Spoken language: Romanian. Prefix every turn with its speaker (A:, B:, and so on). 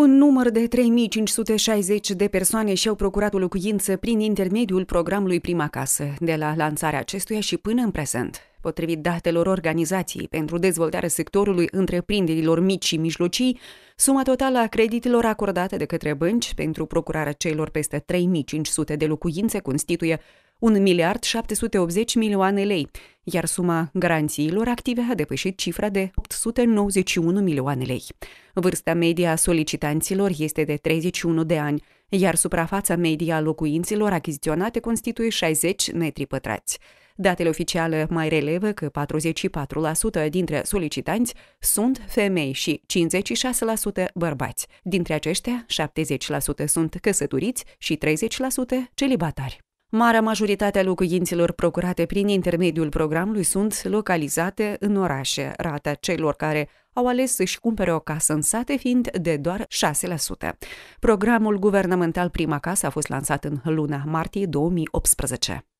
A: Un număr de 3560 de persoane și-au procurat o locuință prin intermediul programului Prima Casă, de la lansarea acestuia și până în prezent. Potrivit datelor Organizației pentru Dezvoltarea Sectorului Întreprinderilor Mici și Mijlocii, suma totală a creditelor acordate de către bănci pentru procurarea celor peste 3500 de locuințe constituie 1 miliard 780 milioane lei, iar suma garanțiilor active a depășit cifra de 891 milioane lei. Vârsta medie a solicitanților este de 31 de ani, iar suprafața medie a locuințelor achiziționate constituie 60 metri pătrați. Datele oficiale mai relevă că 44% dintre solicitanți sunt femei și 56% bărbați. Dintre aceștia, 70% sunt căsătoriți și 30% celibatari. Marea majoritate a locuințelor procurate prin intermediul programului sunt localizate în orașe, rata celor care au ales să-și cumpere o casă în sate fiind de doar 6%. Programul guvernamental Prima Casă a fost lansat în luna martie 2018.